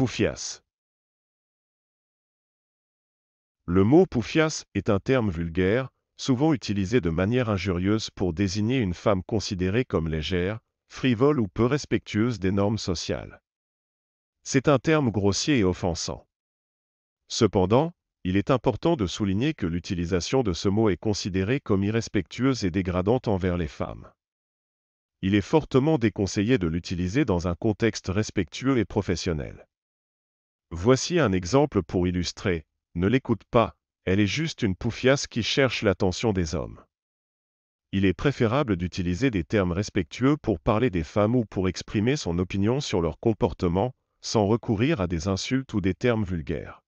Poufias. Le mot poufias est un terme vulgaire, souvent utilisé de manière injurieuse pour désigner une femme considérée comme légère, frivole ou peu respectueuse des normes sociales. C'est un terme grossier et offensant. Cependant, il est important de souligner que l'utilisation de ce mot est considérée comme irrespectueuse et dégradante envers les femmes. Il est fortement déconseillé de l'utiliser dans un contexte respectueux et professionnel. Voici un exemple pour illustrer. Ne l'écoute pas, elle est juste une poufiasse qui cherche l'attention des hommes. Il est préférable d'utiliser des termes respectueux pour parler des femmes ou pour exprimer son opinion sur leur comportement, sans recourir à des insultes ou des termes vulgaires.